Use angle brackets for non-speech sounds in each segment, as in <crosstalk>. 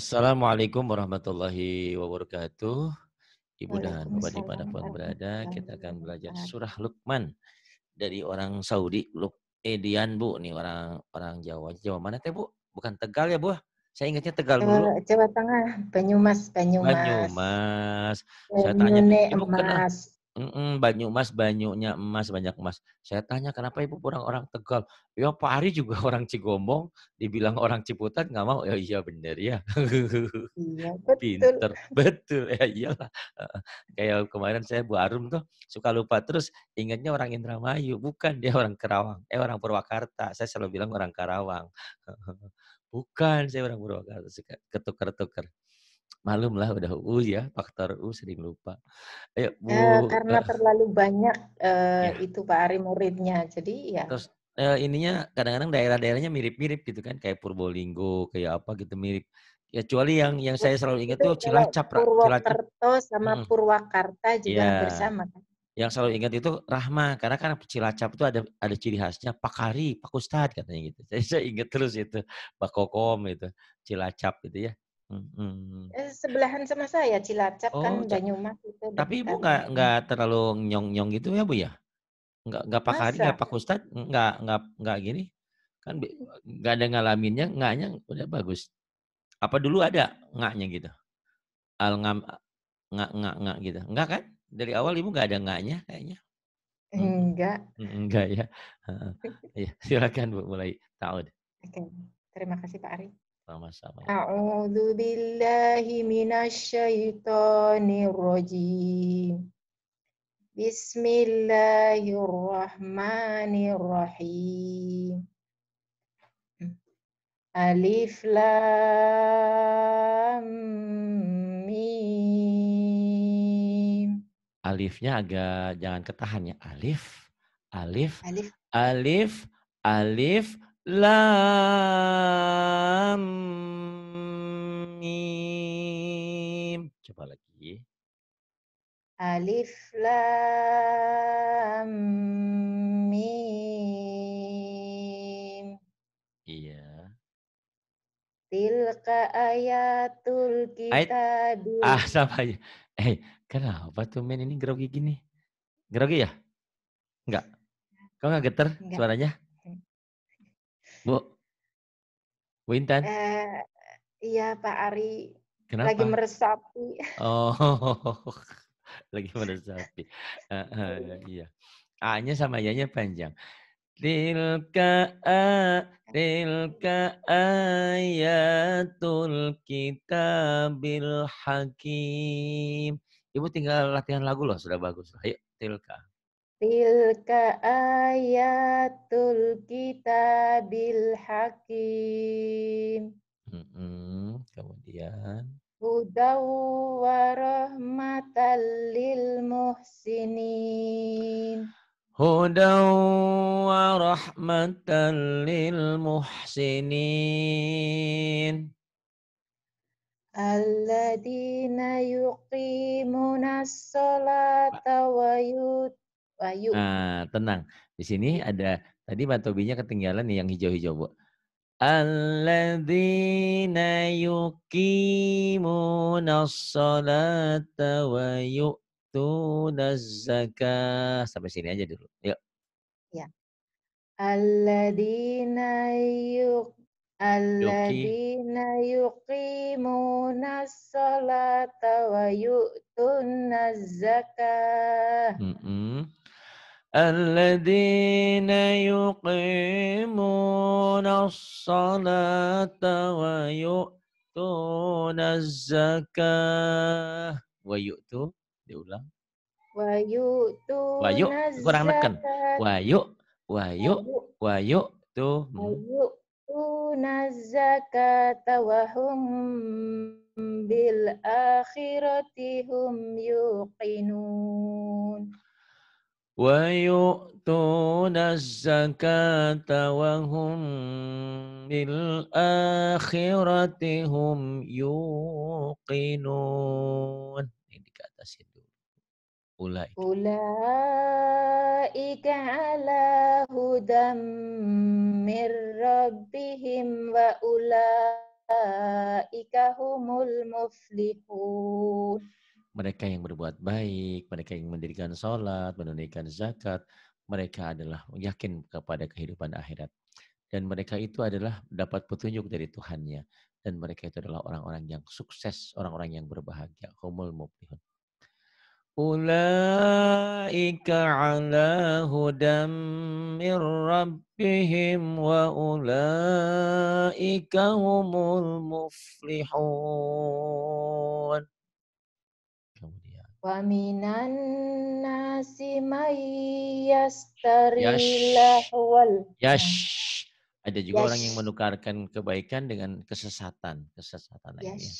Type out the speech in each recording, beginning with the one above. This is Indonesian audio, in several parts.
Assalamualaikum warahmatullahi wabarakatuh. Ibu dan Bapak pon berada, kita akan belajar surah Luqman dari orang Saudi, Luk Edian Bu, nih orang orang Jawa. Jawa mana teh Bu? Bukan Tegal ya Bu? Saya ingatnya Tegal dulu. Jawa Tengah, Banyumas, Banyumas. Banyumas. Saya tanya, Ibu Mm-mm, emas, banyunya emas, banyak emas. Saya tanya kenapa ibu kurang orang Tegal? Ya Pak Ari juga <laughs> orang Cigombong, dibilang orang Ciputat nggak mau. Ya iya bener ya. Iya, iya <laughs> betul. Pinter, betul ya iyalah. Kayak kemarin saya Bu Arum tuh suka lupa terus ingatnya orang Indramayu, bukan dia orang Karawang. Eh orang Purwakarta, saya selalu bilang orang Karawang. <laughs> bukan saya orang Purwakarta, ketuker-tuker. Malum lah udah U ya faktor U sering lupa. Ayo Bu. Ya, karena eh terlalu banyak uh, ya. itu Pak Ari muridnya, jadi ya. Terus uh, ininya kadang-kadang daerah-daerahnya mirip-mirip gitu kan, kayak Purbolinggo, kayak apa gitu mirip. Ya Kecuali yang yang ya, saya selalu ingat itu, tuh Cilacap, Purwokerto sama hmm. Purwakarta juga ya. bersama kan. Yang selalu ingat itu Rahma, karena kan Cilacap itu ada ada ciri khasnya Pak Kari, Pak Ustad katanya gitu. <laughs> Saya, saya ingat terus itu Pak Kokom itu, Cilacap gitu ya. Eh, sebelahan sama saya Cilacap Oh, kan Banyumas itu tapi ibu nggak nggak terlalu nyong nyong gitu ya bu ya? Nggak nggak pak hari nggak pak ustad nggak nggak nggak gini kan nggak ada ngalaminnya nggaknya udah bagus. Apa dulu ada nggaknya gitu? Al ngam nggak nggak nggak gitu nggak kan? Dari awal ibu nggak ada nggaknya kayaknya. Nggak. Enggak. Enggak ya. Iya, silakan Bu mulai. Taud. Oke. Terima kasih Pak Ari sama-sama. A'udzu billahi minasyaitonir rajim. Bismillahirrahmanirrahim. Alif lam mim. Alifnya agak jangan ketahan ya. Alif, alif, alif, alif, alif, lam mim. Coba lagi. Alif lam mim. Iya. Tilka ayatul kita Ayat, Ah, sama aja. Eh, hey, kenapa tuh men ini grogi gini? Grogi ya? Enggak. Kau nggak geter Enggak. suaranya? Bu, Bu Intan. Uh, iya Pak Ari. Kenapa? Lagi meresapi. Oh, <laughs> lagi <laughs> meresapi. Uh, iya. A-nya sama Y-nya panjang. Tilka a, tilka ayatul kitabil hakim. Ibu tinggal latihan lagu loh, sudah bagus. Ayo, tilka. Tilka ayatul kitabil hakim. Mm -hmm. Kemudian. Hudaw wa rahmatan lil muhsinin. Hudaw wa rahmatan lil muhsinin. Alladina yuqimuna as-salata wa yut Bayu. Nah, tenang. Di sini iya. ada tadi Pak Tobinya ketinggalan nih yang hijau-hijau, Bu. Alladzina yuqimunash-shalata wa yutunaz zakah. Sampai sini aja dulu. Yuk. Ya. Alladzina yuq Alladzina yuqimuna sholata wa yu'tunaz zakah. Mm -mm. الذين يقيمون الصلاة ويؤتون الزكاة ويؤتون diulang ويؤتون ويؤ kurang neken ويؤ ويؤ ويؤتون ويؤتون الزكاة وهم بالآخرة هم يوقنون ويؤتون الزكاة وهم بالآخرة هم يوقنون ini ke أولئك أولئك على هدى من ربهم وأولئك هم المفلحون mereka yang berbuat baik, mereka yang mendirikan sholat, menunaikan zakat, mereka adalah yakin kepada kehidupan akhirat. Dan mereka itu adalah dapat petunjuk dari Tuhannya. Dan mereka itu adalah orang-orang yang sukses, orang-orang yang berbahagia. Humul muflihun. Ulaika ala hudam min rabbihim wa ulaika humul muflihun. ومن الناس من يشتري lahwal. Yash. ada juga yes. orang yang menukarkan kebaikan dengan kesesatan, kesesatan yes. Ya. ini. Ya.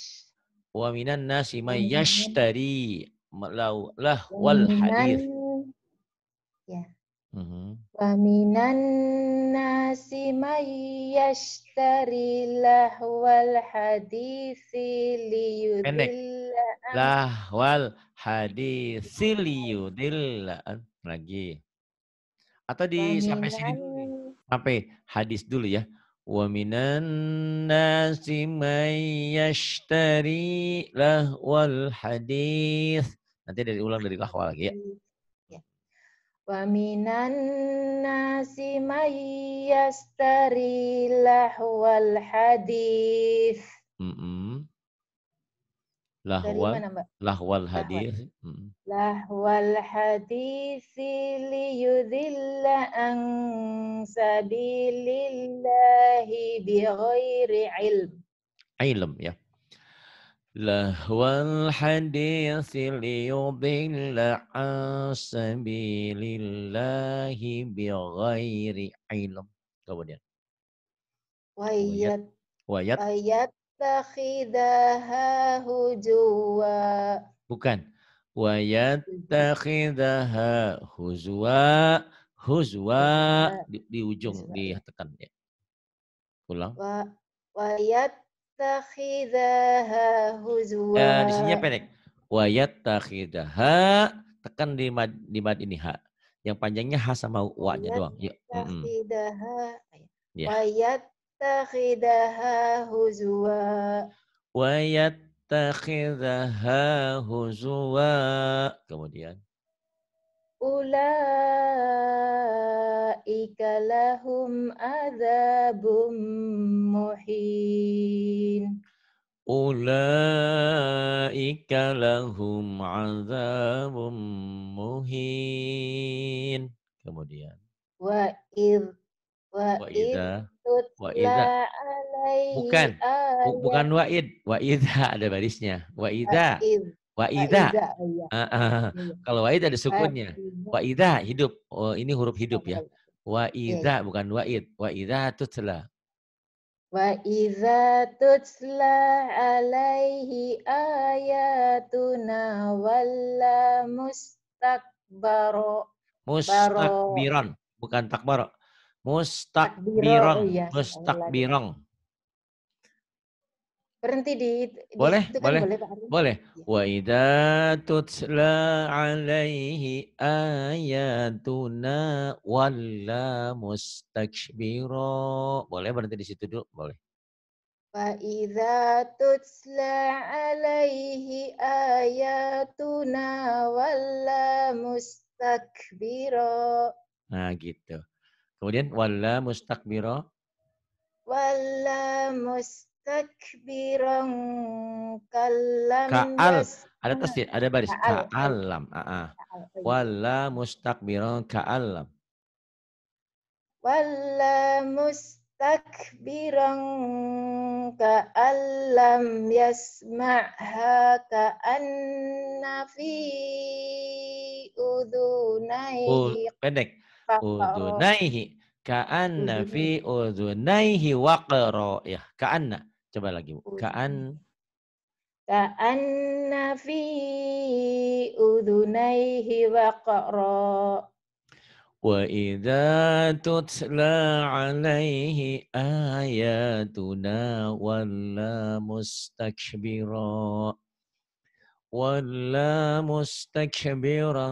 Mhm. Wa minan nasi may yashtari lahwal hadis. Ya. Wa minan nasi may yashtari lahwal hadithi liyudilla lahwal hadis siliyudil lagi atau di sampai sini sampai hadis dulu ya wa minan nasi may yashtari lahwal hadis nanti dari ulang dari lahwal lagi ya iya. wa minan nasi may yastari lahwal hadis mm -mm lahwal lahwal hadis lahwal mm. hadis lahwal hadisi an sabilillahi ghairi ilm ilm ya lahwal li liyudilla an sabilillahi ghairi ilm kemudian wayat wayat wayat yattakhidaha Bukan. Wa yattakhidaha huzwa. Huzwa di, di ujung di ditekan ya. Ulang. Wa, wa yattakhidaha huzwa. Ya, di sini pendek. Wa yattakhidaha tekan di mad, di mad ini ha. Yang panjangnya ha sama wa-nya doang. Ya. Mm -mm. Yattakhidaha. Ya. Wa ويتخذها هزوا ويتخذها هزوا kemudian أولئك لهم عذاب مهين أولئك لهم عذاب مهين kemudian وإذ bukan bukan waid Wa'idha ada barisnya Wa'idha Wa'idha iya. iya. kalau waid ada sukunnya Wa'idha hidup oh, ini huruf hidup ya iya. Wa'idha bukan waid Wa'idha tutla Wa'idha tuh tutla alaihi ayatuna walla mustakbaro. Mustakbiran, bukan takbaro. Mustakbiron. Mustakbiron. Iya. Iya. Berhenti di, di boleh, itu boleh, kan boleh, Pak boleh. Iya. Wa idza tutla alaihi ayatuna walla mustakbiro. Boleh berhenti di situ dulu, boleh. Wa idza tutsla alaihi ayatuna walla mustakbiro. Nah, gitu. Kemudian wala mustakbira. Wala mustakbiran kalam. Ka'al. Ada tasdid, ada baris. Ka'alam. Ka ah, ah. Iya. Wala mustakbiran ka'alam. Wala mustakbiran ka'alam yasma'ha ka'anna fi udunai. Oh, pendek udunaihi kaan fi udunaihi waqra ya ka'anna coba lagi bu ka'an ka'anna fi udunaihi waqro wa idza tutla alaihi ayatuna walla mustakbira walla mustakbira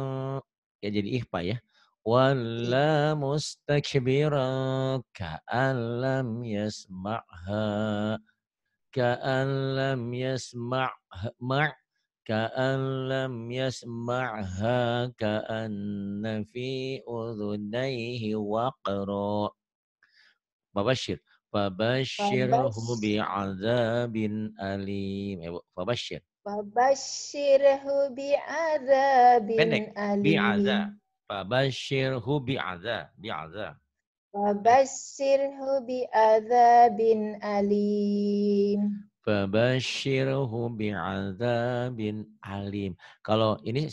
ya jadi ihpa ya ولا إيه. مستكبرا كأن لم يسمعها كأن لم يسمعها مع كأن لم يسمعها كأن في أذنيه وقرا فبشر فبشره بعذاب أليم فبشر فبشره بعذاب أليم بعذاب hu bi'adha, bi'adha. bi'adha bin alim. bi'adha bin alim. Kalau ini e,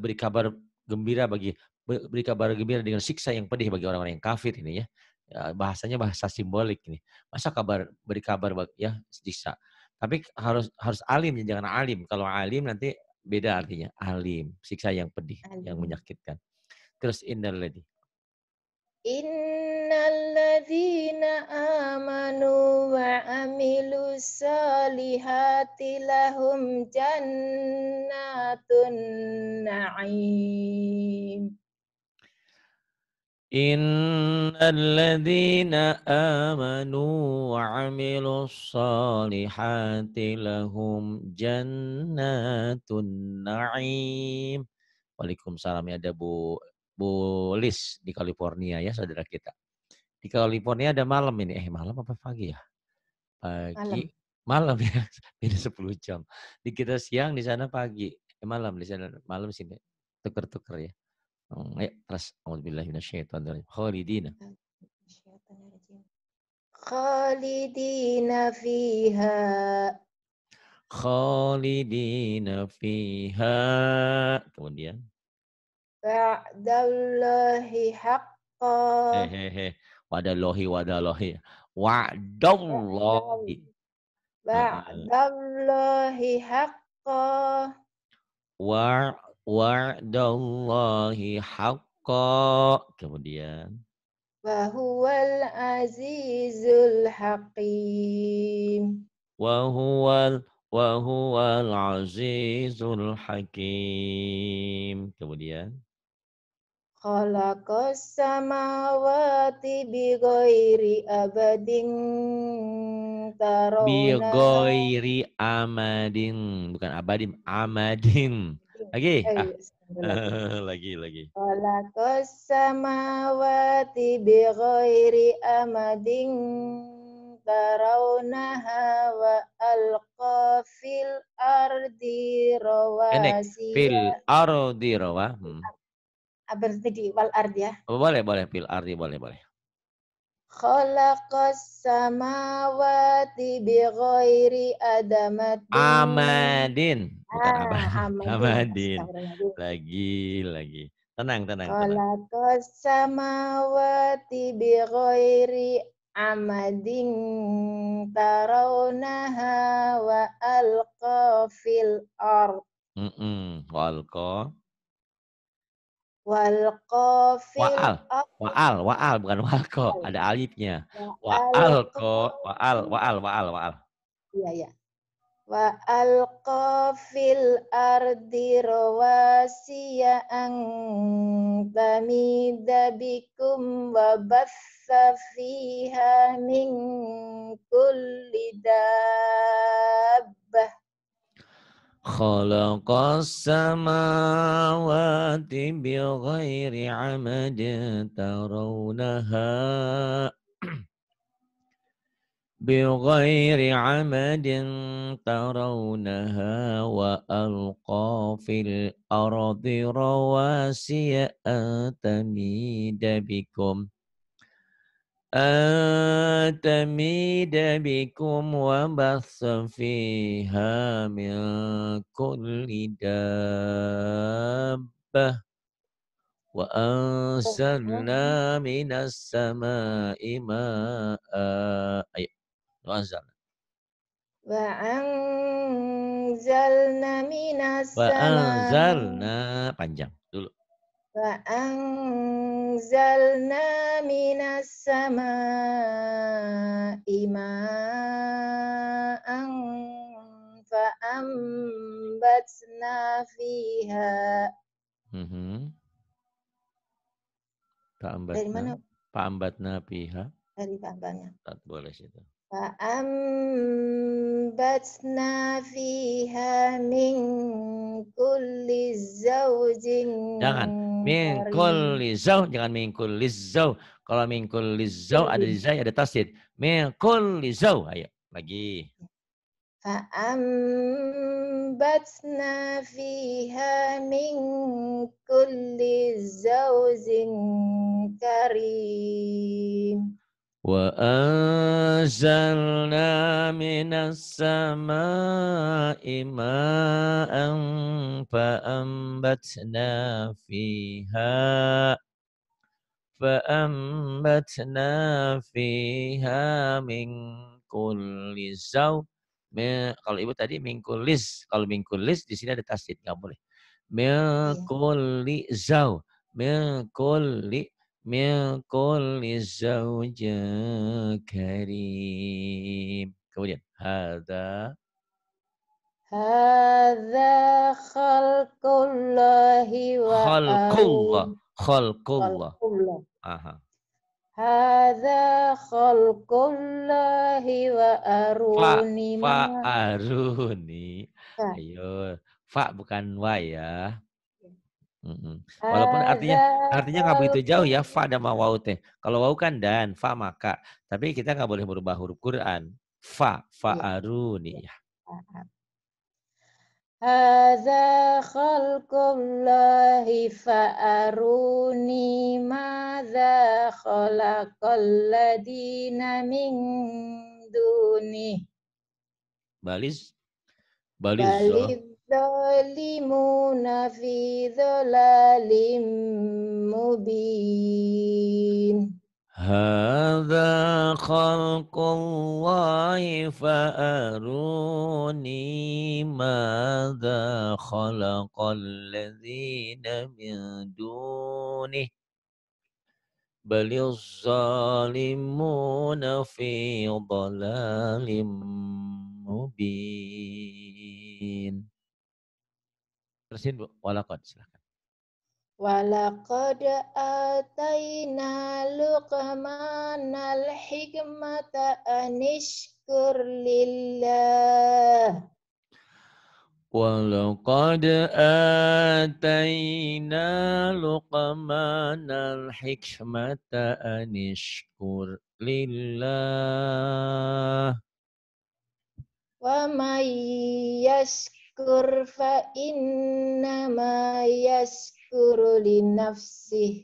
beri kabar gembira bagi beri kabar gembira dengan siksa yang pedih bagi orang-orang yang kafir ini ya. E, bahasanya bahasa simbolik ini. Masa kabar beri kabar ya siksa. Tapi harus harus alim jangan alim. Kalau alim nanti beda artinya alim siksa yang pedih alim. yang menyakitkan Terus innal ladhi. Innal ladhina amanu wa amilu salihati lahum jannatun na'im. alladhina amanu wa amilu salihati lahum jannatun na'im. Waalaikumsalam ya ada Bu Bu Liz di California ya saudara kita. Di California ada malam ini. Eh malam apa pagi ya? Pagi. Malam, malam ya. ini <laughs> 10 jam. Di kita siang, di sana pagi. Eh, malam di sana malam sini. Tuker-tuker ya. Hmm, ayo, ya, terus. Alhamdulillah Khalidina. Khalidina fiha. Khalidina fiha. Kemudian. Wa'dallahi haqqa. Hehehe. Wa'dallahi wa'dallahi. Wa'dallahi. Wa'dallahi haqqa. Wa wa'dallahi haqqa. Kemudian wa huwal azizul hakim wa huwal wa huwal azizul hakim kemudian Khalaqas samawati bi abadin tarawna. Bi amadin. Bukan abadin, amadin. Iya. Lagi. Eh, iya, ah. <laughs> lagi, lagi. Khalaqas samawati bi amadin tarawnaha wa alqa fil ardi rawasi Fil ardi rawah. Hmm berhenti di wal ard ya. Oh, boleh, boleh fil ardi boleh, boleh. Khalaqas samawati bi ghairi adamat. Amadin. Bukan ah, <laughs> amadin. amadin. Lagi, lagi. Tenang, tenang. Khalaqas samawati bi ghairi amadin tarawnaha wa alqa fil ard. Mm -mm. Wa alqa Wal Wa'al. Wa'al, wa'al bukan walko, ada alifnya. Wa'al ko, wa'al, wa'al, wa'al, wa'al. Iya, ya. Wa'al qafil ardi rawasiya ang tamida bikum wa fiha min kulli dabbah خلق السماوات بغير عمد ترونها بغير عمد ترونها وألقى في الأرض رواسي أن تميد بكم Atamida bikum wa basa fiha min kulli dabbah Wa ansalna minas sama'i ma'a Ayo, wa ansalna Wa ansalna minas sama'i Wa ansalna, panjang وأنزلنا من السماء ماء فأنبتنا فيها Pak mm-hmm. Ambatna. Dari mana? Pak Ambatna Dari Pak Ambatna. Tak boleh situ. فأنبتنا فيها من كل زوج Jangan min kulli zauj jangan min kulli zauj. Kalau min kulli zauj ada di zai ada tasdid. Min kulli zauj. Ayo lagi. فأنبتنا فِيهَا مِنْ كُلِّ زوج كَرِيمٍ Wa azan minas asama ima ang fa ambat fiha fihah, fa ambat na fihah mingkuli kalau ibu tadi mingkulis, kalau mingkulis di sini ada tasitnya boleh. Mee kuli zau, mee min kulli karim. Kemudian hada. Hada khalqullahi wa khalqullah khalqullah. Aha. Hada khalqullahi wa aruni fa, fa aruni. Ayo, fa bukan wa ya mm Walaupun artinya artinya nggak begitu jauh ya fa dan wau teh. Ya. Kalau wau kan dan, fa maka. Tapi kita nggak boleh berubah huruf Quran. Fa fa iya. aruni ya. Haza khalqullahi fa aruni madza khalaqal ladina min duni. Balis Balis. Balis. Oh. ظالمون في ضلال مبين هذا خلق الله فأروني ماذا خلق الذين من دونه بل الظالمون في ضلال مبين Terusin Bu, walakad silahkan. Walaqad atayna Luqman al-hikmata anishkur lillah. Walaqad atayna Luqman al-hikmata anishkur lillah. Wa may yashkur yaskur fa ma yaskuru li nafsih.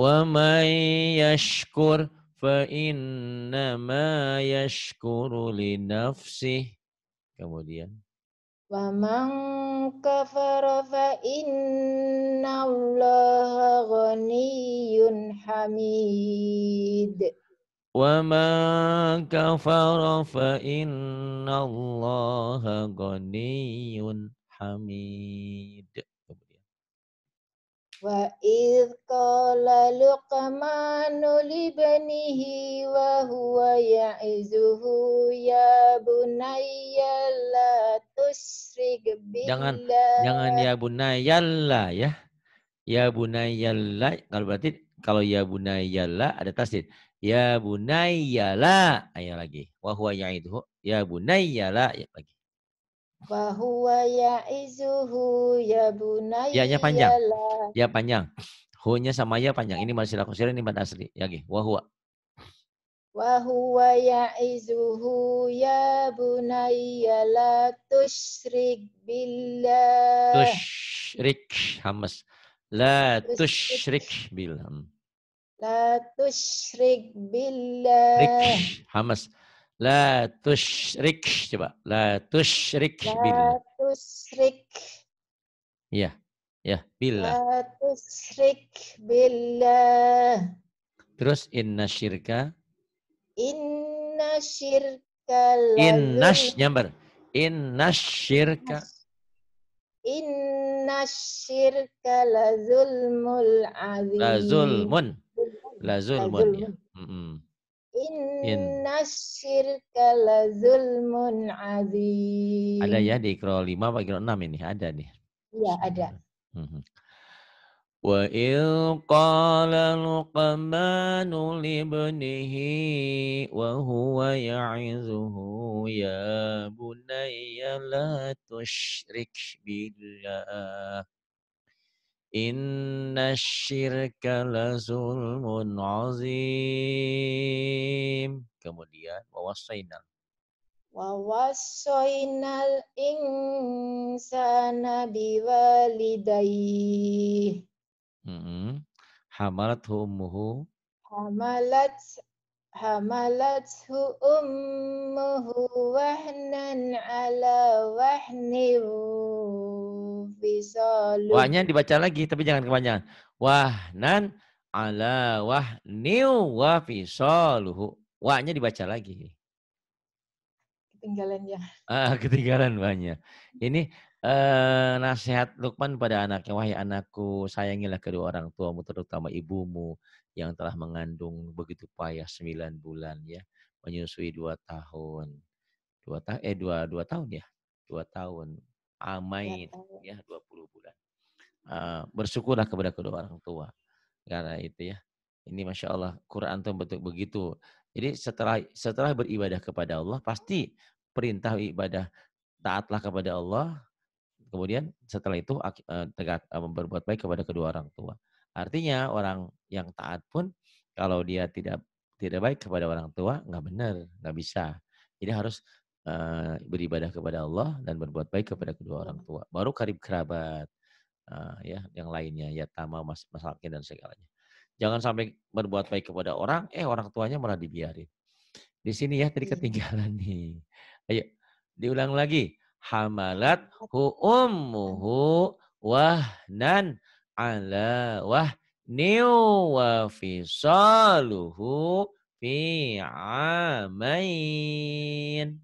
Wa may yashkur fa ma yashkuru li nafsih. Kemudian. Wa man kafara fa inna allaha ghaniyun hamid. وَمَنْ كَفَرَ فَإِنَّ اللَّهَ غَنِيٌّ حَمِيدٌ وَإِذْ قَالَ لُقْمَانُ لِبْنِهِ وَهُوَ يَعِزُهُ يَا بُنَيَّ لَا تُشْرِكْ بِاللَّهِ Jangan jangan ya la ya. Ya bunayya la kalau berarti kalau ya bunayya la ada tasdid. Ya bunayya la. Ayo lagi. Wa huwa ya'iduhu. Ya bunayya la. Ya lagi. Wa huwa ya bunayya Ya-nya panjang. Ya, ya panjang. Hu-nya sama ya panjang. Ini masih laku ini mad asli. Ya lagi. Wa huwa. Wa huwa ya bunayya la tusyrik billah. Tushrik. Hamas. La tushrik billah. Hmm. La tushrik billah. Rik, hamas. La tushrik. coba. La tushrik billah. La tushrik. Ya. ya, billah. La tushrik billah. Terus inna syirka. Inna syirka. Inna nyamber. Inna syirka. Inna syirka la zulmul azim. La zulmun. La zulmun ya. Mm -hmm. Inna syirka la zulmun azim. Ada ya di ikro 5 atau ikro 6 ini? Ada nih. Iya, ada. Mm-hmm. Wa il qala luqmanu libnihi wa huwa ya'izuhu ya bunayya la tusyrik billah. Inna syirka la zulmun azim. Kemudian wawasainal. Wawasainal insana biwalidayih. Mm -hmm. Hamalat ummuhu. Hamalat hamalathu ummuhu wahnan ala wahni fisalu. Wahnya dibaca lagi tapi jangan kepanjangan. Wahnan ala wahni wa fisaluhu. Wahnya dibaca lagi. Ketinggalan ya. Ah, <laughs> ketinggalan banyak. Ini eh, nasihat Lukman pada anaknya, wahai anakku, sayangilah kedua orang tuamu, terutama ibumu yang telah mengandung begitu payah sembilan bulan ya, menyusui dua tahun. Dua ta eh dua, dua tahun ya, dua tahun. Amai ya, dua puluh bulan. Uh, bersyukurlah kepada kedua orang tua. Karena itu ya. Ini Masya Allah, Quran itu bentuk begitu. Jadi setelah setelah beribadah kepada Allah, pasti perintah ibadah taatlah kepada Allah, kemudian setelah itu eh, tegak eh, berbuat baik kepada kedua orang tua. Artinya orang yang taat pun kalau dia tidak tidak baik kepada orang tua nggak benar, nggak bisa. Jadi harus eh, beribadah kepada Allah dan berbuat baik kepada kedua orang hmm. tua. Baru karib kerabat ya yang lainnya ya tama mas dan segalanya. Jangan sampai berbuat baik kepada orang, eh orang tuanya malah dibiarin. Di sini ya tadi iya. ketinggalan nih. Ayo diulang lagi hamalat hu ummuhu wahnan ala wahniu wa fisaluhu fi amain.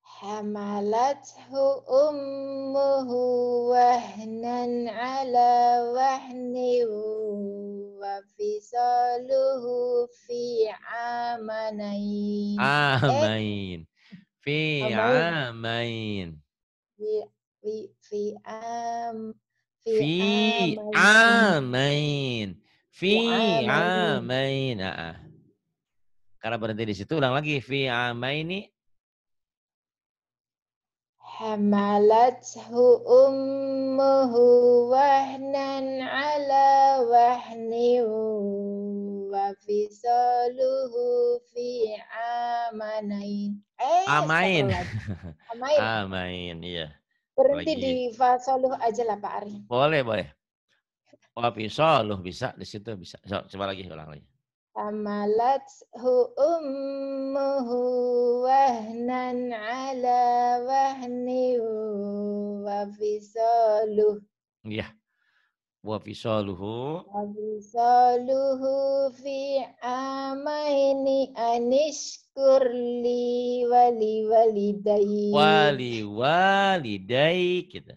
hamalat hu ummuhu حملته أمه وهنا على وهن fi amain amain eh? Fi amain. Fi fi fi am fi amain. Fi amain. karena berhenti di situ ulang lagi fi amaini hamalathu ummuhu wahnan ala wahni hafizaluhu fi amanain. Eh, amain. <laughs> Amain. amain, iya. Berhenti Wajib. di fasaluh aja lah Pak Ari. Boleh, boleh. Wa bisa di situ bisa. So, coba lagi ulang lagi. Amalat hu ummuhu wahnan ala wahni wa fisaluh. Iya. Yeah wa wafisaluhu wa saluhu fi amaini anishkurli wali walidai wali walidai kita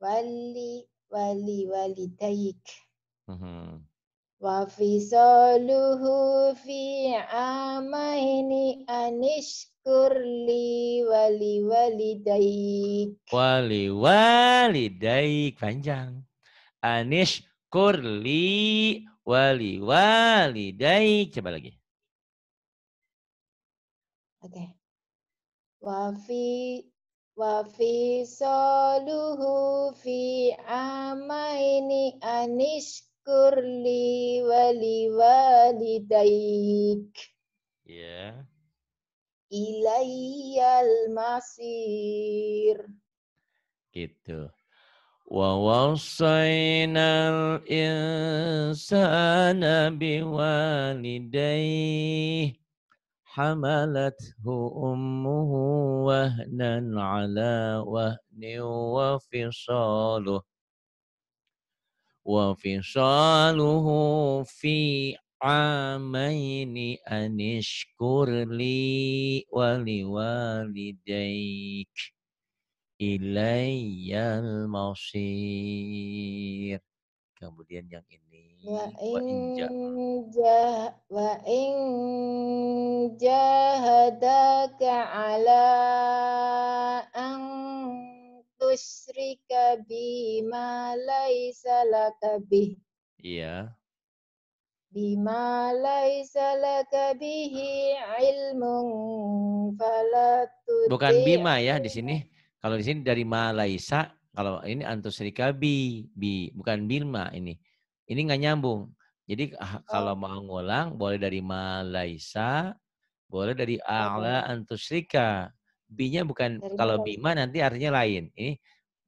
wali wali walidaik mm Wafisaluhu fi amaini anishkur li wali wali daik. Wali wali daik panjang. Anishkur li wali wali daik. Coba lagi. Oke. Okay. Wafi Wafi soluhu fi amaini anish اشكر لي ولوالديك yeah. إلي المصير gitu ووصينا الإنسان بوالديه حملته أمه وهنا على وهن وفصاله وفصاله في عامين أن اشكر لي ولوالديك إلي المصير kemudian yang ini wa wa in jahadaka ala an tusyrika bima laisa laka bih. Iya. Bima laisa laka bihi ilmun Bukan bima ya di sini. Kalau di sini dari malaisa, kalau ini antusrika bi, bi bukan Bima ini. Ini nggak nyambung. Jadi ah, kalau oh. mau ngulang boleh dari malaisa, boleh dari Allah oh. antusrika. B-nya bukan dari kalau bima nanti artinya lain. Ini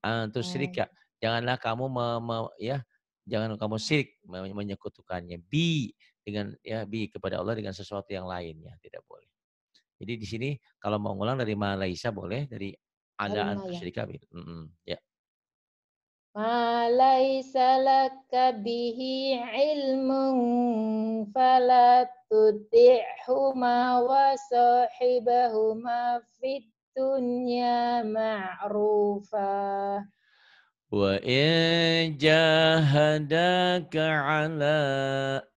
antus eh, syirik ya. Janganlah kamu me, me, ya jangan kamu hmm. syirik menyekutukannya. B dengan ya B kepada Allah dengan sesuatu yang lainnya tidak boleh. Jadi di sini kalau mau ngulang dari Malaysia boleh dari ada antus syirik ya. Mm ya. Malaysa laka bihi ilmun fala tuti'huma wa fid dunya ma'rufa wa in jahadaka ala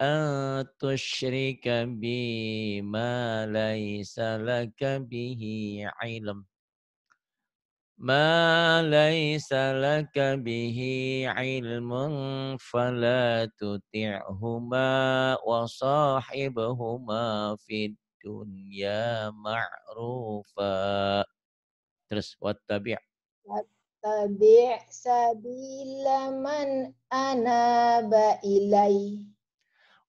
an tusyrika ma laysa laka bihi ilm ما ليس لك به علم فلا تطعهما وصاحبهما في الدنيا dunya ma'rufa. Terus wattabi'. Wattabi' sabila man anaba ilai.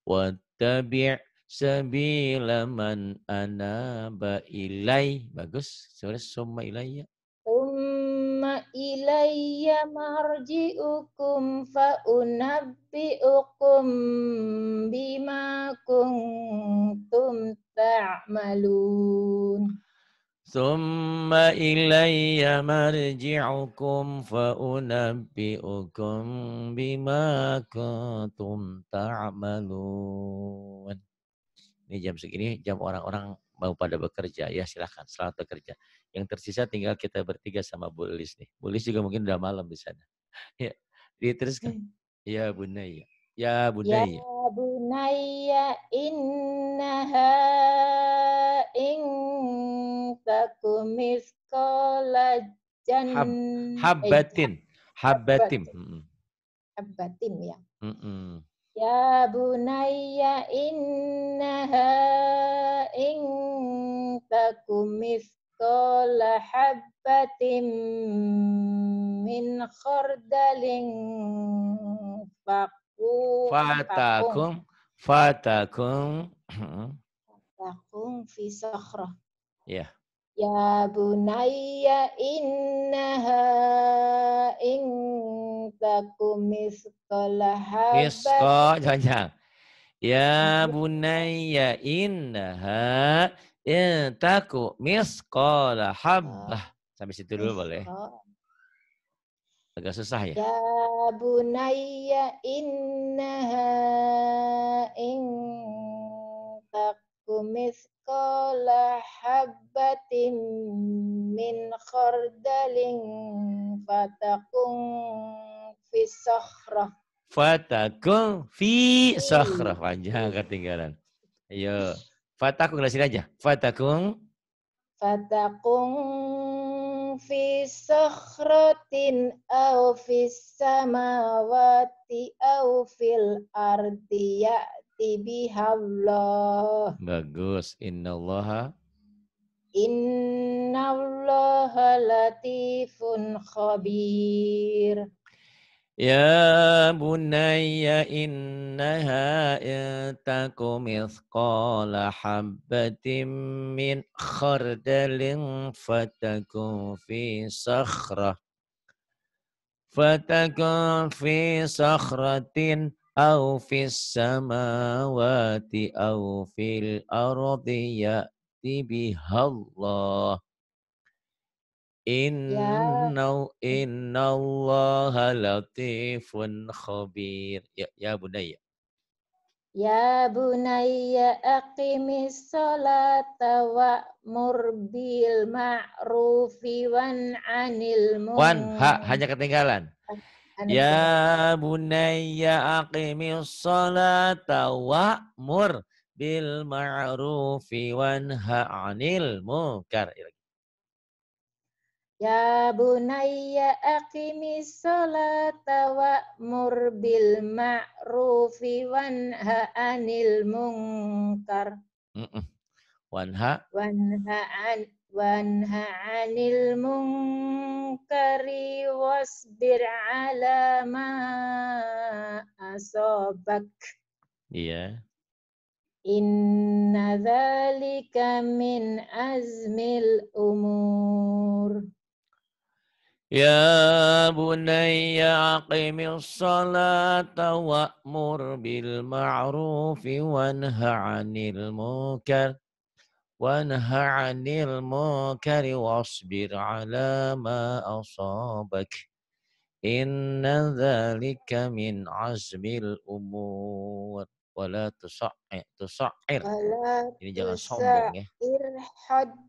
Wattabi' sabila man anaba ilai. Bagus. Suara summa ilayya. Summa ilayya marji'ukum fa unabbi'ukum bima kuntum تعملون ثم ilayya marji'ukum fa'unabbi'ukum bima kuntum تعملون. Ini jam segini jam orang-orang mau pada bekerja ya silahkan selamat bekerja. Yang tersisa tinggal kita bertiga sama Bu Lis nih. Bu Lis juga mungkin udah malam di sana. <laughs> ya, diteruskan. Hmm. Ya Bunda ya. Ya Bunda ya. Ya bunai bunayya innaha in takumis kolajan Hab, habatin habatin habatin ya Mm-mm. ya bunayya innaha in takumis kolahabatin min khordalin fakum fatakum, Fatakum. Hmm. Fatakum fi sakhra. Ya. Ya bunayya innaha in takum misqala Misqa, jangan Ya bunayya innaha in taku misqala habbah. Ah, Sampai situ dulu boleh. Agak susah ya? Ya bunaya innaha in takumis kala habbatin min khardalin fatakun fi sahra. Fatakun fi hmm. sahra. Panjang ketinggalan. Ayo. Fatakun dari sini aja. Fatakun. Fatakun fi sakhratin aw fi samawati fil ardi ya'ti Allah. Bagus. Innallaha Innallaha latifun khabir. يا بني إنها إن تك مثقال حبة من خردل فتكن في صخرة فتكن في صخرة أو في السماوات أو في الأرض يأتي بها الله Inna ya. Inna Allah latifun khabir. Ya, ya Bunaya Ya bunayya aqimis salata wa murbil ma'rufi wan anil munkar. Wan, ha, hanya ketinggalan. Ya bunayya aqimis salata wa mur bil ma'rufi wanha ya anil munkar. Ya, Ya bunayya aqimis salata wa'mur bil ma'rufi wanha anil munkar. Wanha. Wanha an wanha anil munkari wasbir ala ma asobak. Iya. Inna dhalika min azmil umur. يا بني أقم الصلاة وأمر بالمعروف وانه عن المنكر وانه عن المنكر واصبر على ما أصابك إن ذلك من عزم الأمور ولا تصعر تصعر ولا jangan يعني sombong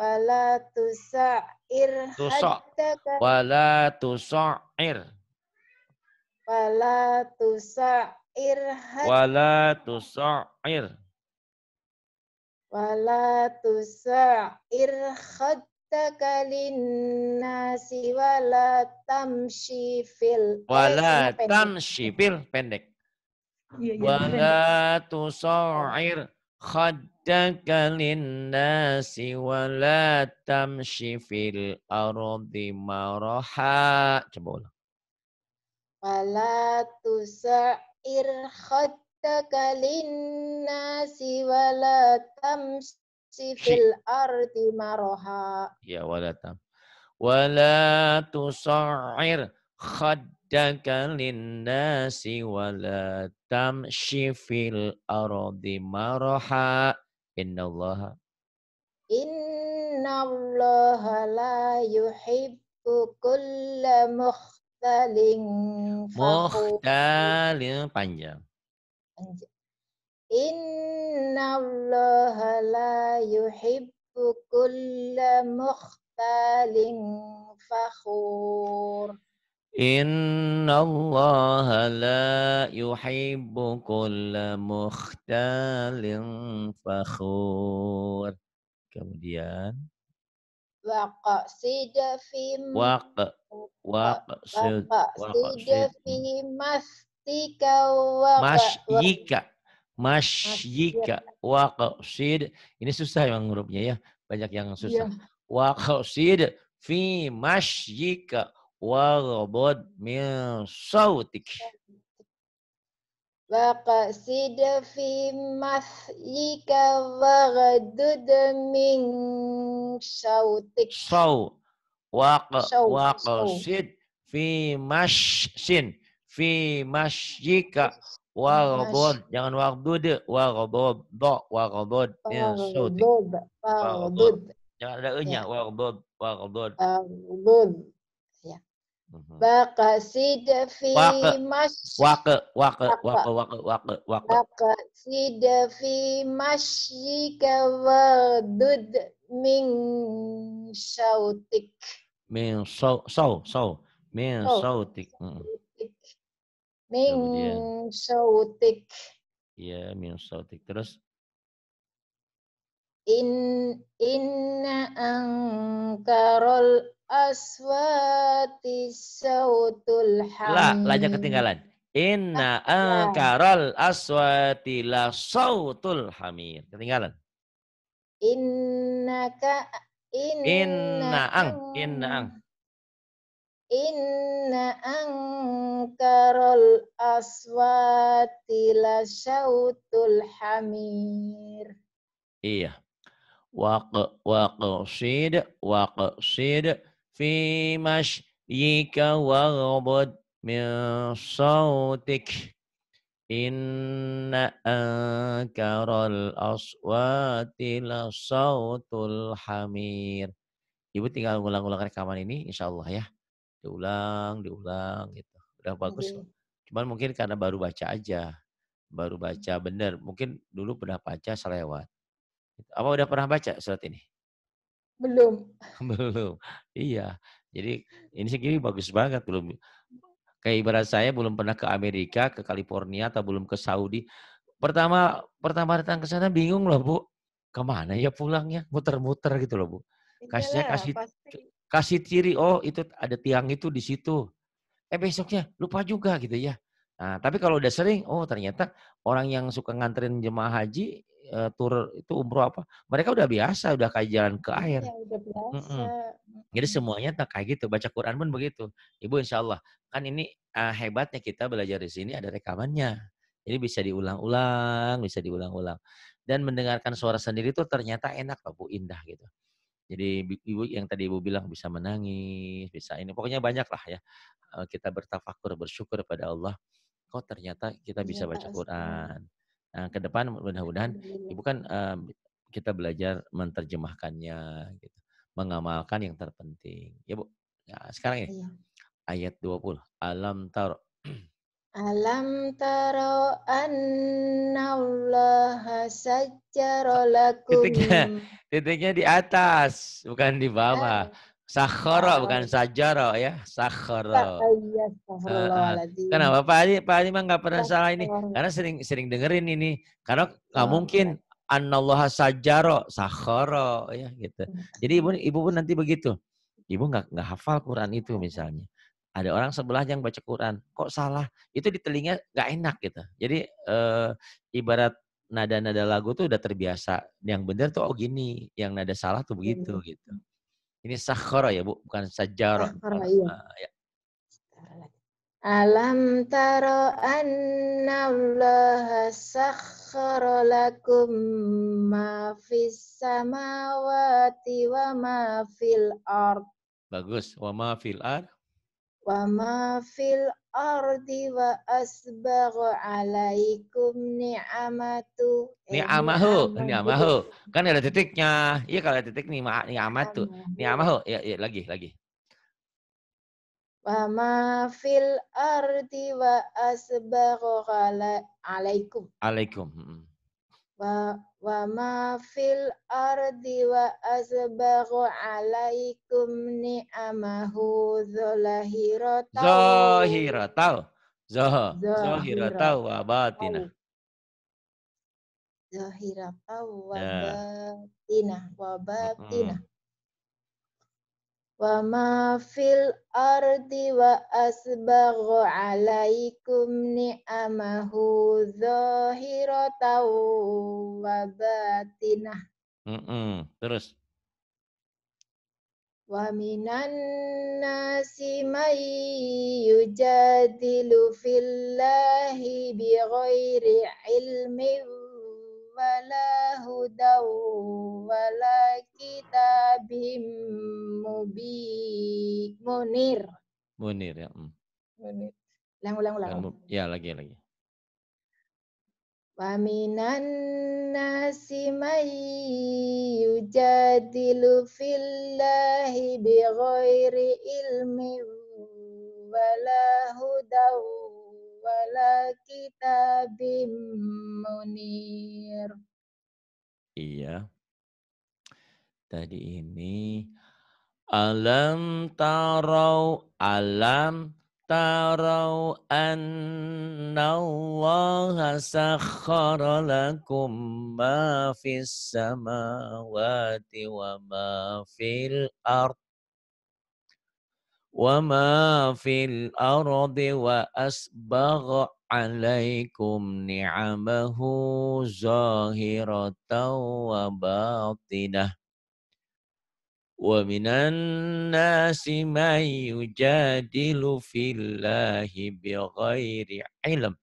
Wala tusair haddaka. Wala tusair. Wala tusair haddaka. Wala tusair. Wala tusair haddaka linnasi wala tamshi fil. Eh, wala tamshi fil pendek. Iya, iya, wala tusair khaddaka linnasi wa la tamshi fil ardi maraha. Coba ulang. Wa la tusair khaddaka linnasi wa la tamshi fil ardi maraha. Ya, wa la tam. Wa la tusair khaddaka jaka walatam wala tamshi fil ardi maraha innallaha innallaha la yuhibbu kulla mukhtalin mukhtalin panjang Inna Allah la yuhibbu kulla mukhtalin fakhur. Inna Allah la yuhibbu kulla mukhtalin fakhur. Kemudian. Waqsid fi waq waqsid waqsid fi mastika waq masyika masyika waqsid ini susah yang hurufnya ya banyak yang susah yeah. waqsid fi masyika Wa gobot mi sautik wa kasi de fimas ika wa gedudemi sautik wa kasi fimas sin fimas ika wa gobot jangan wa gdo wa gobot do wa gobot mi sautik wa gobot jangan dakanya wa gobot wa gobot Mm-hmm. Bakasid fi mas wake wake wake wake wake wake bakasid fi masjika wadud min sautik min sau sau sau min sautik mm-hmm. min sautik ya min sautik terus in inna angkarol aswati sautul hamid. Lah, lanya ketinggalan. Inna ah, ya. angkarol aswati la sautul hamid. Ketinggalan. Inna ka inna, inna ang inna ang Inna angkarol aswati la sautul hamir. Iya. Waq waqsid waqsid في مشيك واغضض من صوتك إن أنكر الأصوات لصوت الحمير Ibu tinggal ngulang-ngulang rekaman ini, insya Allah ya. Diulang, diulang gitu. Udah bagus. Mm. Cuman mungkin karena baru baca aja. Baru baca hmm. bener. Mungkin dulu pernah baca selewat. Apa udah pernah baca surat ini? Belum. <laughs> belum. Iya. Jadi ini segini bagus banget belum. Kayak ibarat saya belum pernah ke Amerika, ke California atau belum ke Saudi. Pertama pertama datang ke sana bingung loh, Bu. Kemana ya pulangnya? Muter-muter gitu loh, Bu. Kasihnya kasih kasih ciri, oh itu ada tiang itu di situ. Eh besoknya lupa juga gitu ya. Nah, tapi kalau udah sering, oh ternyata orang yang suka nganterin jemaah haji uh, tur itu umroh apa, mereka udah biasa, udah kayak jalan ke air. Ya, udah biasa. Mm -mm. Jadi semuanya tak kayak gitu, baca Quran pun begitu. Ibu insya Allah, kan ini uh, hebatnya kita belajar di sini ada rekamannya. Jadi bisa diulang-ulang, bisa diulang-ulang. Dan mendengarkan suara sendiri itu ternyata enak Pak Bu, indah gitu. Jadi ibu yang tadi ibu bilang bisa menangis, bisa ini. Pokoknya banyak lah ya. Eh, kita bertafakur, bersyukur pada Allah kok ternyata kita bisa baca Quran. Nah, ke depan mudah-mudahan iya. ibu kan um, kita belajar menterjemahkannya, gitu. mengamalkan yang terpenting. Ya bu, nah, sekarang ya iya. ayat 20. Alam tar. Alam taro anna Allah sajjara lakum. Titiknya, <laughs> titiknya di atas, bukan di bawah. Sakhara bukan sajaro ya, sakhara. Oh iya, uh, Kenapa Pak Ali? Pak Ali mah nggak pernah salah ini, karena sering sering dengerin ini. Karena nggak oh, mungkin iya. annallaha sajaro sakhara ya gitu. Jadi ibu ibu pun nanti begitu. Ibu nggak nggak hafal Quran itu misalnya. Ada orang sebelah yang baca Quran, kok salah? Itu di telinga nggak enak gitu. Jadi uh, ibarat nada-nada lagu tuh udah terbiasa. Yang benar tuh oh gini, yang nada salah tuh iya, begitu iya. gitu. Ini sakhara ya, Bu, bukan sajara. Sakhara, iya. Uh, ya. Alam taro anna Allah sakhara lakum ma fis samawati wa ma fil ard. Bagus. Wa ma fil ard. Wa ma fil ardi wa asbagha alaikum ni'amatu. Eh, ni'amahu, ni'amahu. Kan ada titiknya. Iya kalau ada titik nih ni'amatu. Ni'amahu. Ya, ya lagi, lagi. Wa ma fil ardi wa asbagha alaikum. Alaikum. Hmm wa ma fil ardi wa asbaghu alaikum ni'amahu zalahiratau zahiratau zahiratau wa batinah zahiratau wa ya. batinah wa batinah وما في الأرض وأسبغ عليكم نعمه ظاهرة وباطنة Terus ومن الناس من يجادل في الله بغير علم wala hudaw wala kitabim mubi munir munir ya hmm. munir ulang ulang ulang ya lagi lagi minan nasi may yujadilu fillahi bighairi ilmi wala hudaw wala kitabim munir. Iya. Tadi ini alam tarau alam tarau Allah sakhara lakum ma fis samawati wa ma fil ardh وما في الأرض وأسبغ عليكم نعمه ظاهرة وباطنة ومن الناس من يجادل في الله بغير علم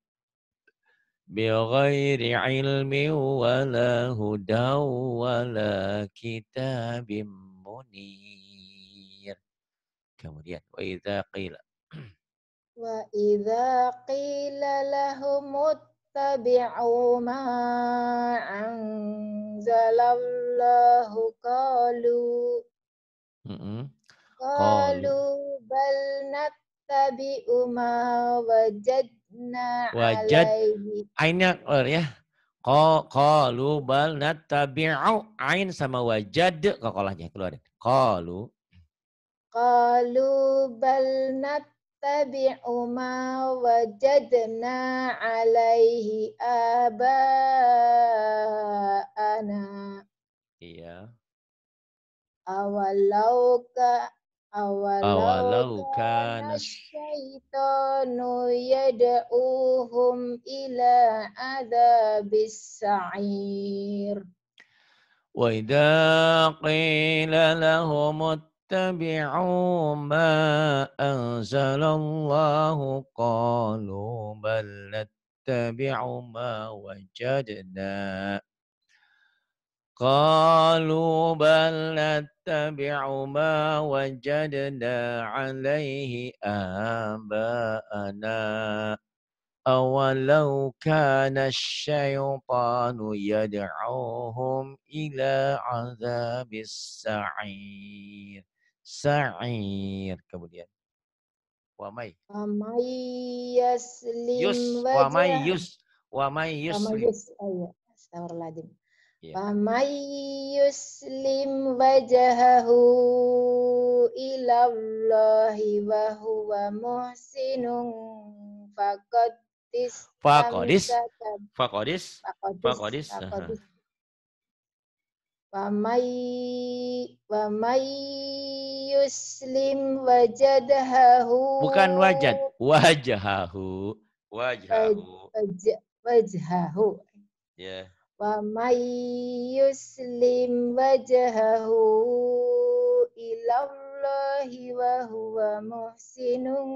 بغير علم ولا هدى ولا كتاب منير Kemudian wa idza qila wa idza qila lahum ittabi'u ma anzalallahu qalu mm qalu bal nattabi'u ma wajadna wajad ainnya or oh, ya Qalu bal nattabi'u ain sama wajad kokolahnya keluar. Qalu قالوا بل نتبع ما وجدنا عليه آباءنا Iya. Awalauka awalau kana syaitanu yad'uhum ila adabis sa'ir. وإذا قيل لهم اتبعوا ما أنزل الله قالوا بل نتبع ما وجدنا قالوا بل نتبع ما وجدنا عليه آباءنا أولو كان الشيطان يدعوهم إلى عذاب السعير sa'ir kemudian wamay wamai yaslim yus wamay yus wamay yuslim gitu. oh iya, Astagfirullahaladzim. Iya. Wamai yuslim wajahahu ilallahi wa huwa muhsinun fakodis fakodis fakodis Fakodis, wa may yuslim wajadahu bukan wajad wajahahu wajahahu waj, ya yeah. wa may yuslim Wajahahu ilallahi wa huwa muhsinun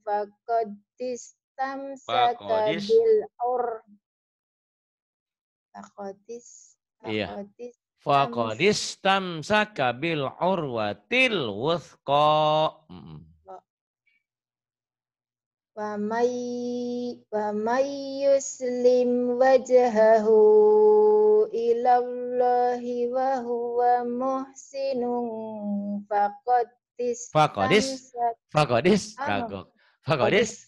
faqad istamsaka bil ur faqad Iya. Fakodis tamsaka bil urwatil wuthqa. Wa may wa may yuslim wajhahu ilallahi Allahi wa huwa muhsinun faqadis faqadis faqadis ah. kagok faqadis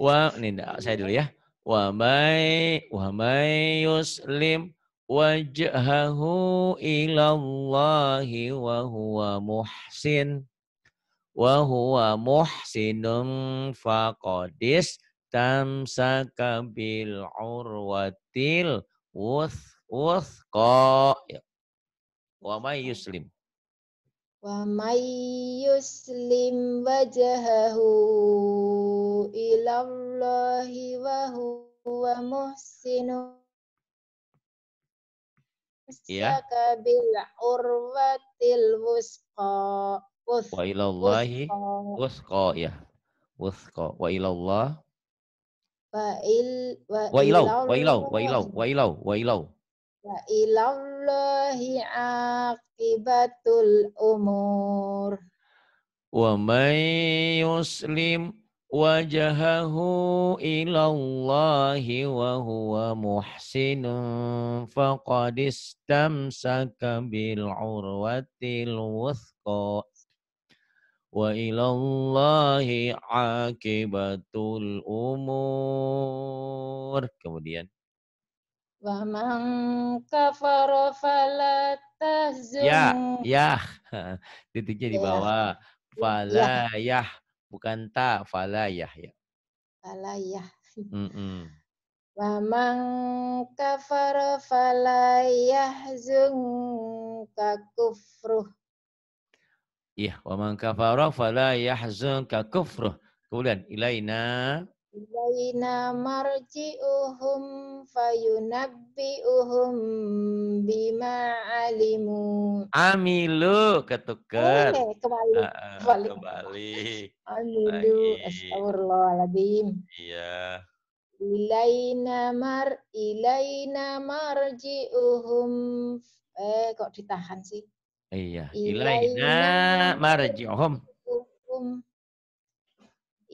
wa nih saya dulu ya wa may wa may yuslim wajhahu ila Allah wa huwa muhsin wa huwa muhsinun faqadis tamsaka bil urwatil wuth wuthqa wa may yuslim wa may yuslim wajhahu ila Allah wa huwa muhsinun Ya iya. bil urwatil wusqa. Wa ilallahi wusqa ya. Wusqa. Wa ilallah. Wa il wa ilau wa ilau wa ilau wa ilau wa ilau. Wa ilallahi akibatul umur. Wa may yuslim وجهه إلى الله وهو محسن فقد استمسك بالعروة الوثقى وإلى الله عاقبة umur. Kemudian. Waman kafara Ya, ya. Titiknya di bawah. Fala bukan ta fala ya. Fala yah. Mm -mm. man kafara fala yahzunka kufruh. Iya, man kafara fala yahzunka kufruh. Kemudian ilaina Ilaina marji'uhum fayunabbi'uhum bima alimu. Amilu ketuker. Eh, kembali. Uh, kembali. kembali. Amilu. Astagfirullahaladzim. Iya. Ilaina mar ilaina marji'uhum eh kok ditahan sih? Iya, ilaina, ilaina marji'uhum. Marji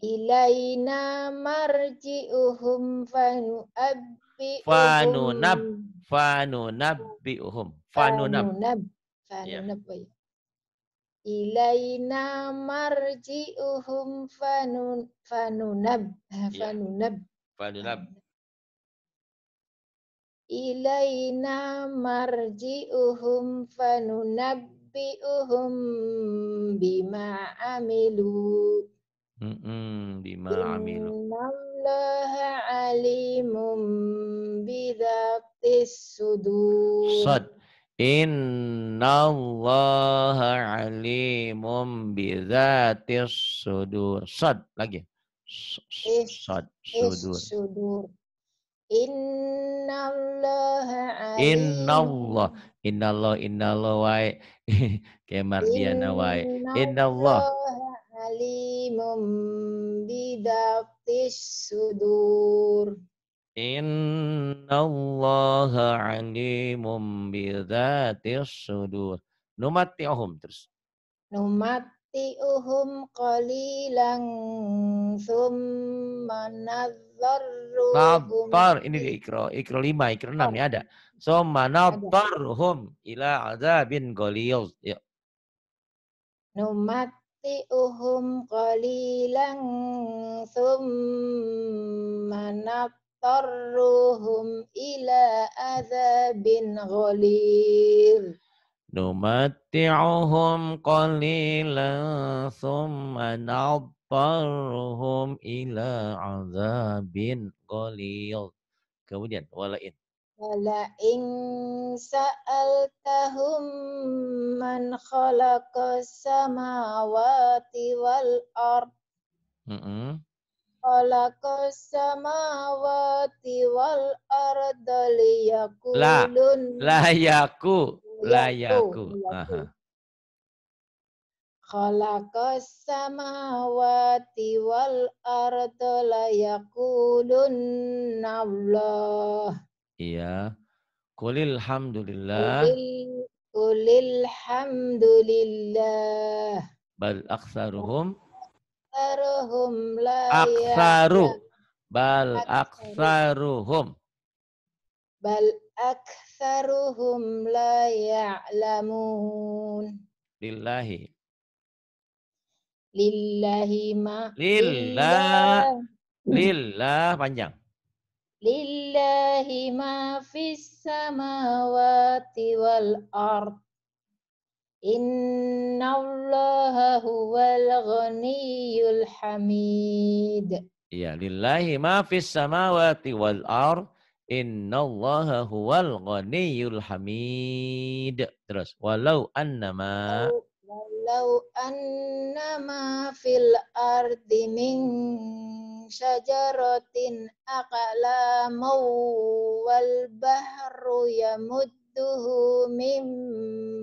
Ilaina marji'uhum fanu'abbi'uhum. Fanunab. Fanunabbi'uhum. Fanunab. Fanunab. Fanunab. Iya. Ilaina marji'uhum fanun, fanunab. Eh, iya. Fanunab. Yeah. Fanunab. Ilaina marji'uhum fanunabbi'uhum bima amilu. Mhm, bima amilu. Innallaha alimum Bidhati sudur. Sad. Innallaha alimum Bidhati sudur. Sad lagi. Sad sudur. sudur. Innallaha Innallah. Innallaha. Innallaha. Innallaha. <laughs> Kayak Mardiana wae. Innallah. sudur. Inna Innallaha alimum bidzatis sudur. Numati'uhum terus. Numati'uhum qalilan thumma nadzarruhum. Nadhar, ini ikro, ikro lima, ikro enam ya ada. Thumma nadzarruhum ila azabin ghaliyaz. Ya. Numat نمتئهم قليلا ثم نضطرهم إلى عذاب غليظ نمتعهم قليلا ثم نضطرهم إلى عذاب غليظ kemudian walain ing sa'al tahum man khalaqa samawati wal ard. Mm-hmm. Khalaqa samawati wal ard liyakulun. La, layaku, layaku. layaku. Aha. Khalaqa samawati wal ard layakulun Allah. Iya. Kulil hamdulillah. Kulil hamdulillah. Bal aksaruhum. Aksaruhum la Aksaru. Bal aksaruhum. Bal aksaruhum la ya'lamun. Lillahi. Lillahi ma. Lillah. Lillah panjang. Lillahi ma fis samawati wal ard. Inna Allah huwal ghaniyul hamid. Ya, lillahi ma fis samawati wal ard. Inna Allah huwal ghaniyul hamid. Terus, walau annama. Oh law anna ma fil ardi min syajaratin aqala maw wal bahru yamudduhu min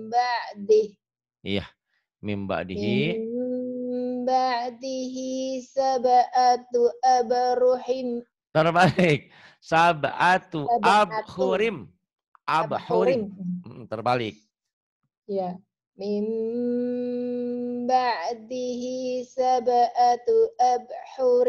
ba'dih iya min ba'dihi min ba'dihi sab'atu abruhim terbalik sab'atu abhurim abhurim terbalik من بعده سبعة أبحر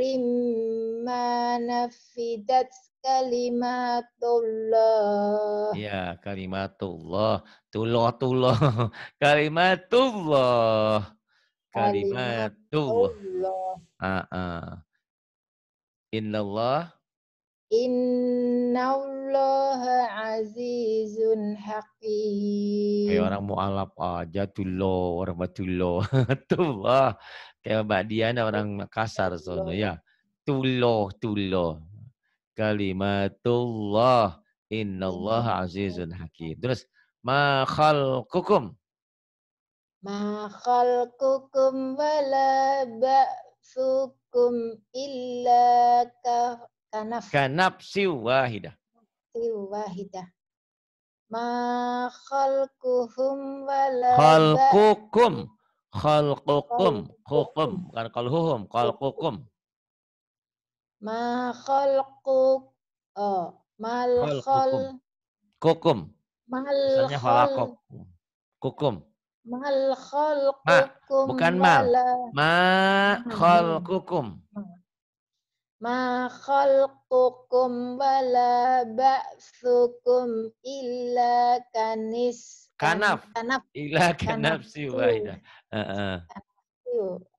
ما نفدت kalimatullah. Ya, kalimatullah. Tuloh, tuloh. <laughs> Kalimatullah. Kalimatullah. Ah, ah. Allah azizun hakim. Kayak orang mu'alaf aja lo, orang batullo. <laughs> tuh, Kayak Mbak Diana orang kasar Soalnya. ya. Tullo, tullo. Kalimatullah. Allah azizun hakim. Terus ma khalqukum. Ma khalqukum wala ba'fukum illa ka Kanaf. si wahidah. si wahidah. Ma khalquhum wala khalqukum khalqukum hukum bukan kalhuhum khalqukum ma khalqu oh mal khal kukum mal khal kukum mal khalqukum bukan mal ma <laughs> khalqukum Ma khalqukum wala ba'thukum illa kanis kanaf kanaf illa <laughs> kanaf wahida. Heeh.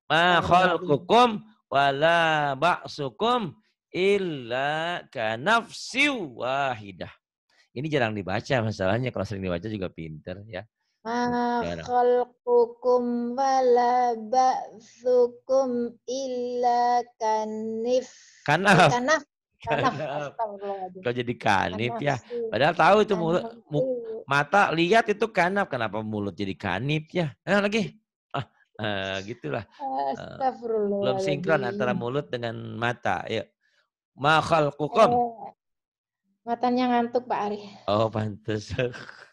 Ma khalqukum wala ba'sukum illa kanaf si wahidah. Ini jarang dibaca masalahnya kalau sering dibaca juga pinter ya. Makhlukum khalqukum wala ba'thukum illa kanif. Kanaf. Kanaf. Kanaf. Kau jadi kanif ya. Padahal tahu itu mulut, mata lihat itu kanaf. Kenapa mulut jadi kanif ya? Eh lagi. Ah, uh, gitulah. Uh, belum sinkron antara mulut dengan mata. Ya Ma Eh, matanya ngantuk Pak Ari. Oh, pantas.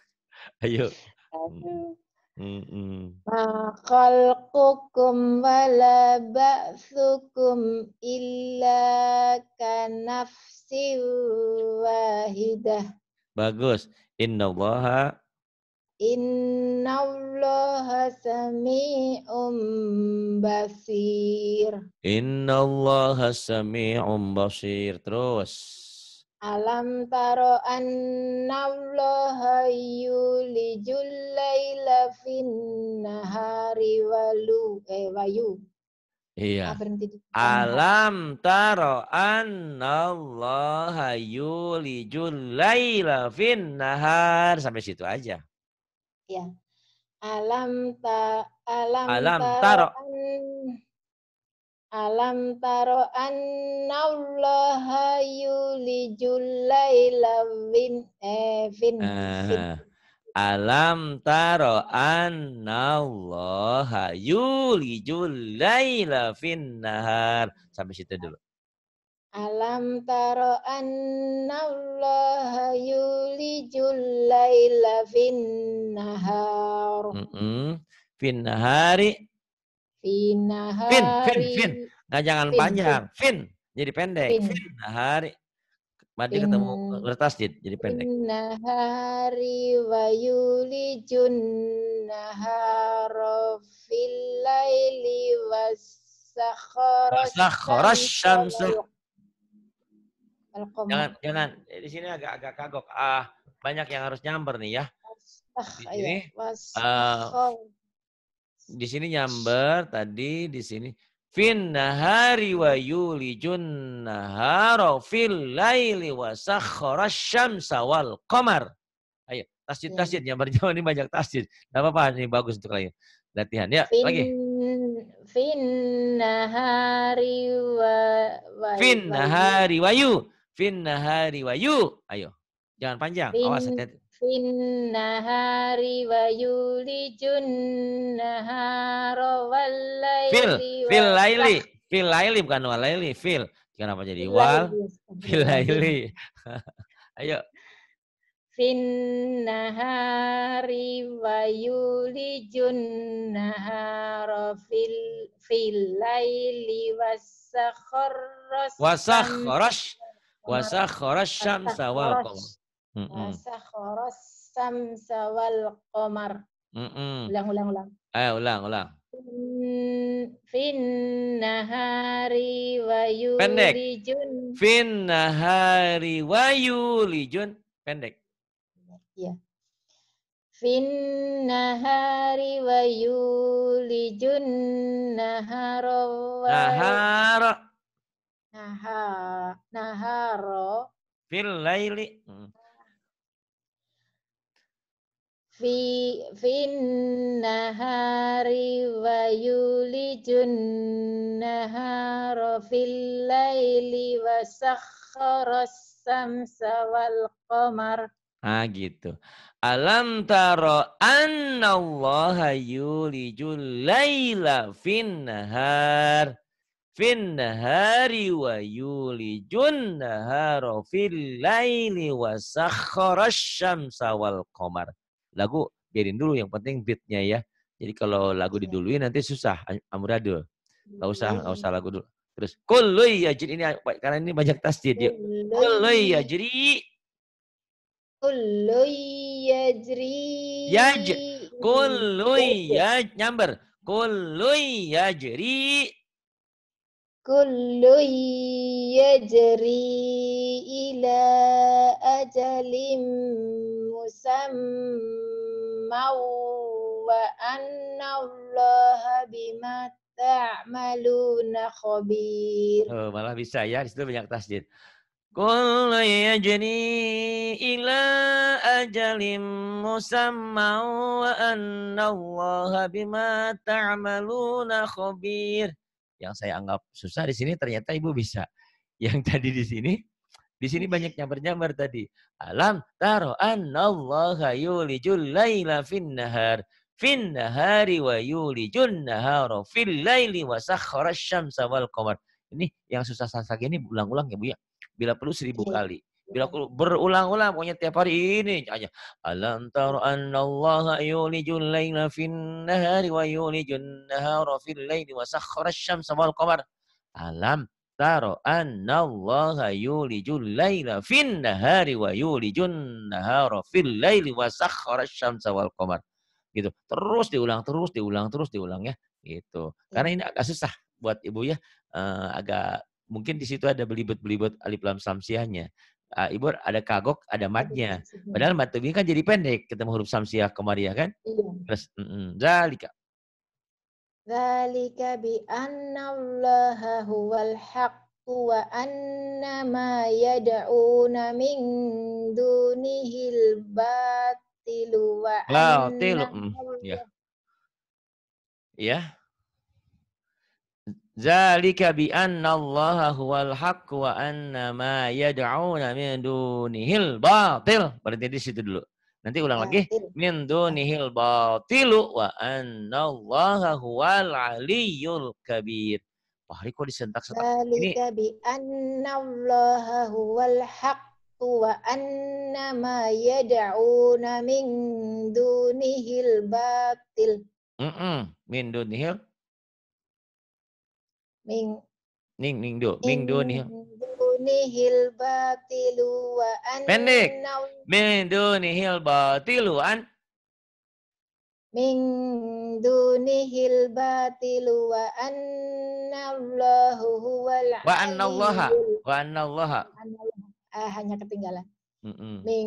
<laughs> Ayo, Aduh. mm wala ba'thukum illa kanafsi wahidah. Bagus. Inna Inna allaha sami'um basir. Inna allaha sami'um basir. Terus. Alam taro allaha yulijul laila fin nahari walu eh wayu. Iya. Alam taro allaha yulijul laila fin nahari. sampai situ aja. Iya. Alam ta alam, alam taro, taro Alam taro anna allaha yulijul La fin, eh, fin, fin. Eh, eh. Alam taro anna allaha yulijul La fin nahar. Sampai situ dulu. Alam taro anna allaha yulijul julai fin nahar. Mm -mm. Fin nahari Fin, fin, fin. Nggak jangan fin, panjang. Fin. Jadi pendek. Fin. fin. Hari. Mati ketemu kertas Jadi pendek. Inna hari wa yuli junnahara fil laili syamsu. Jangan, jangan. Eh, di sini agak-agak kagok. Ah, banyak yang harus nyamber nih ya. Di sini. Iya. Eh, di sini nyamber tadi di sini fin nahari wa yulijun nahara fil laili wa sakhara syamsa wal qamar. Ayo, tasjid iya. tasjid nyamber jangan ini banyak tasjid. Enggak apa-apa ini bagus untuk lagi latihan ya. Fin, lagi. Fin nahari wa, wa fin nahari wa yu. Fin nahari wa yu. Ayo. Jangan panjang. Fin, Awas hati-hati. Finnahari wa yulijun nahara wal laili. Fil, fil laili. Fil laili bukan wal fil. Kenapa jadi wal? Fil laili. <laughs> Ayo. Finnahari wa yulijun nahara fil fil laili wasakharash wasakharash wasakharash syamsa wal qamar Wasakhara samsa wal qamar. Ulang, ulang, ulang. Eh, ulang, ulang. Fin nahari wa yulijun. Fin nahari wa yulijun. Pendek. Iya. Fin nahari wa yulijun naharo wa... Naharo. Naha, naharo. Fil laili. Hmm fi Finna hari wa yulijun nahara fil laili wa sakhara samsa wal qamar Ah gitu. Alam taro annallaha yulijul laila Finna har Finna hari wa yulijun nahara fil laili wa sakhara syamsa wal qamar lagu biarin dulu yang penting beatnya ya. Jadi kalau lagu iya. diduluin nanti susah amuradul. nggak usah, nggak iya. usah lagu dulu. Terus kului ya jadi ini karena ini banyak tasdid ya. Kului ya jadi kului ya jadi. Ya kului ya nyamber. Kului ya jadi kullu yajri ila ajalin musamman wa anna allaha bima ta'maluna khabir. Oh, malah bisa ya, di situ banyak tasdid. Kullu yajri ila ajalim musamman wa anna allaha bima ta'maluna khabir yang saya anggap susah di sini ternyata ibu bisa. <laughs> Yang tadi di sini di sini banyak nyamber-nyamber tadi. Alam taro annallaha yulijul laila fin nahar fin nahari wa yulijun nahara fil laili wa sakhara syamsa wal qamar. Ini yang susah-susah gini ulang-ulang ya Bu ya. Bila perlu seribu iya. kali. Bila aku berulang-ulang pokoknya tiap hari ini aja. Alam taru annallaha yulijul laila fin nahari wa yulijun nahara fil laili wa sakhkhara asy-syamsa wal qamar. Alam taru annallaha yulijul laila fin nahari wa yulijun nahara fil laili wa sakhkhara asy-syamsa wal qamar. Gitu. Terus diulang, terus diulang, terus diulang ya. Gitu. Karena ini agak susah buat ibu ya. Uh, agak mungkin di situ ada belibet-belibet alif lam samsiahnya uh, eh, Ibu ada kagok, ada iya, matnya. Padahal mat ini kan jadi pendek ketemu huruf samsiah komariah kan? Iya. Terus mm -mm, zalika. Zalika bi anna Allah huwal haqq wa anna ma yad'una min al batilu wa anna Wow, tilu. Mm, Ya. Zalika bi Allah huwal haqq wa anna ma yad'una min dunihil batil. Berarti di situ dulu. Nanti ulang lagi. Min dunihil batilu wa Allah huwal aliyyul kabir. Fahri kok disentak-sentak. Zalika bi Allah huwal haqq wa anna ma yad'una min dunihil batil. Mm -mm. Min dunihil Ming Ning ning do, ming do ni Dunihil batilu wa an. Pendek. Min dunihil batilu an. Min dunihil batilu wa annallahu huwal Wa annallaha. Wa annallaha. Ah, hanya ketinggalan. Ming do, Min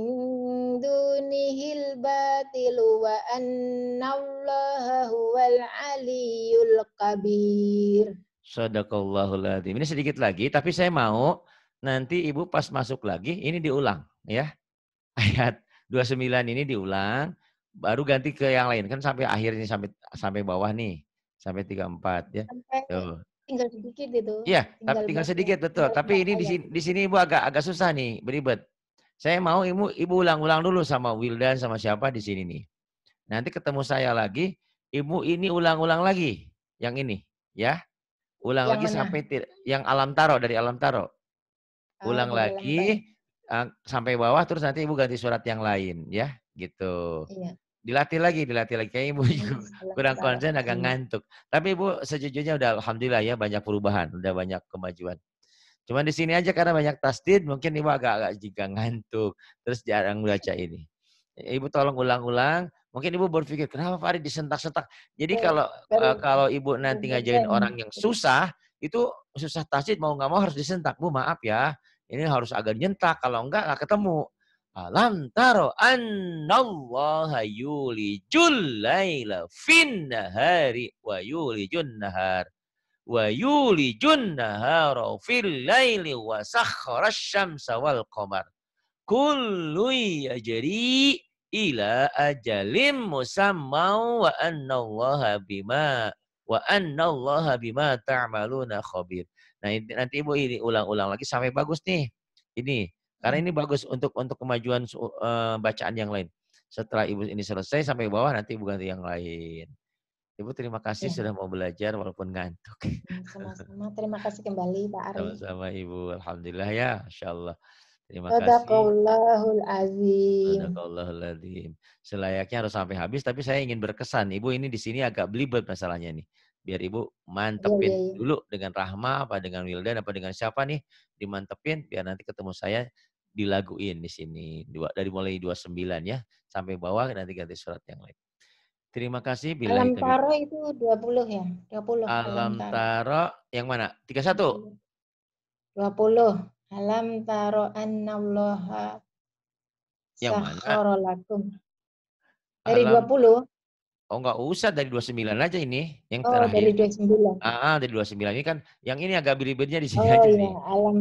dunihil batilu wa annallaha huwal aliyul kabir. Sadaqallahul adzim. Ini sedikit lagi, tapi saya mau nanti Ibu pas masuk lagi, ini diulang ya. Ayat 29 ini diulang, baru ganti ke yang lain. Kan sampai akhir ini sampai sampai bawah nih, sampai 34 ya. Sampai Tuh. tinggal sedikit itu. Iya, tapi tinggal sedikit ya? betul. Tinggal tapi ini di sini, di sini Ibu agak agak susah nih, beribet. Saya mau Ibu Ibu ulang-ulang dulu sama Wildan sama siapa di sini nih. Nanti ketemu saya lagi, Ibu ini ulang-ulang lagi yang ini ya. Ulang yang lagi mana? sampai yang alam taro dari alam taro. Oh, Ulang lagi eh, sampai bawah terus nanti ibu ganti surat yang lain ya gitu. Iya. Dilatih lagi, dilatih lagi. Kayaknya ibu hmm, <laughs> kurang konsen agak iya. ngantuk. Tapi ibu sejujurnya udah alhamdulillah ya banyak perubahan, udah banyak kemajuan. Cuman di sini aja karena banyak tasdid, mungkin ibu agak-agak juga ngantuk. Terus jarang baca ini. Ibu tolong ulang-ulang Mungkin ibu berpikir kenapa Farid disentak-sentak. Jadi iya, kalau uh, kalau ibu nanti ngajarin orang yang susah itu susah tasik mau nggak mau harus disentak bu maaf ya. Ini harus agak nyentak kalau enggak nggak ketemu. Alam taro annallaha yulijul laila fin nahari wa yulijun nahar wa yulijun nahara fil laili wa sakhara syamsa wal qamar kullu yajri ila ajalim musammau wa annallaha bima wa annallaha bima ta'maluna khabir. Nah, nanti Ibu ini ulang-ulang lagi sampai bagus nih. Ini karena hmm. ini bagus untuk untuk kemajuan uh, bacaan yang lain. Setelah Ibu ini selesai sampai bawah nanti Ibu ganti yang lain. Ibu terima kasih ya. sudah mau belajar walaupun ngantuk. Hmm, sama-sama. Terima kasih kembali Pak Ari. Sama-sama Ibu. Alhamdulillah ya. Insya Allah. Terima kasih. Sadaqallahul azim. Sadaqallahul azim. Selayaknya harus sampai habis, tapi saya ingin berkesan. Ibu ini di sini agak belibet masalahnya nih. Biar Ibu iya, mantepin ya, ya, ya. dulu dengan Rahma, apa dengan Wildan, apa dengan siapa nih. Dimantepin, biar nanti ketemu saya dilaguin di sini. Dua, dari mulai 29 ya, sampai bawah nanti ganti surat yang lain. Terima kasih. Bila Alam Taro itu 20 ya? 20. Alam, Alam Taro. Taro yang mana? 31? 20. Alam taro anna Yang mana? lakum. Dari Alam. 20? Oh enggak usah dari 29 aja ini yang oh, terakhir. dari 29. Ah, dari 29 ini kan yang ini agak beribadnya di sini oh, aja iya. nih. Alam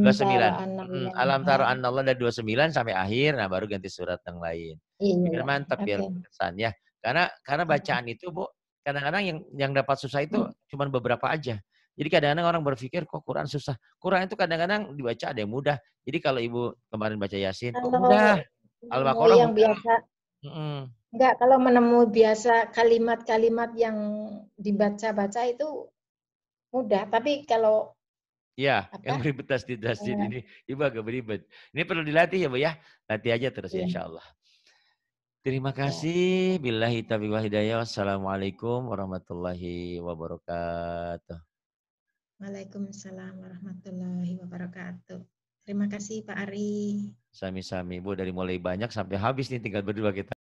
29. hmm, alam taro anallah dari 29 sampai akhir nah baru ganti surat yang lain. Iya. Biar mantap okay. biar kesan ya. Karena karena bacaan itu Bu kadang-kadang yang yang dapat susah itu hmm. cuma beberapa aja. Jadi kadang-kadang orang berpikir kok Quran susah. Quran itu kadang-kadang dibaca ada yang mudah. Jadi kalau ibu kemarin baca Yasin, kok mudah. Al-Baqarah yang mudah. biasa. mm hmm Enggak, kalau menemui biasa kalimat-kalimat yang dibaca-baca itu mudah. Tapi kalau Ya, Apa? yang ribet tasdid-tasdid ya. ini, ibu agak beribet. Ini perlu dilatih ya, Bu ya. Latih aja terus ya. insya Allah. Terima iya. kasih. Billahi taufiq wal Wassalamualaikum warahmatullahi wabarakatuh. Waalaikumsalam warahmatullahi wabarakatuh. Terima kasih Pak Ari. Sami-sami Bu dari mulai banyak sampai habis nih tinggal berdua kita.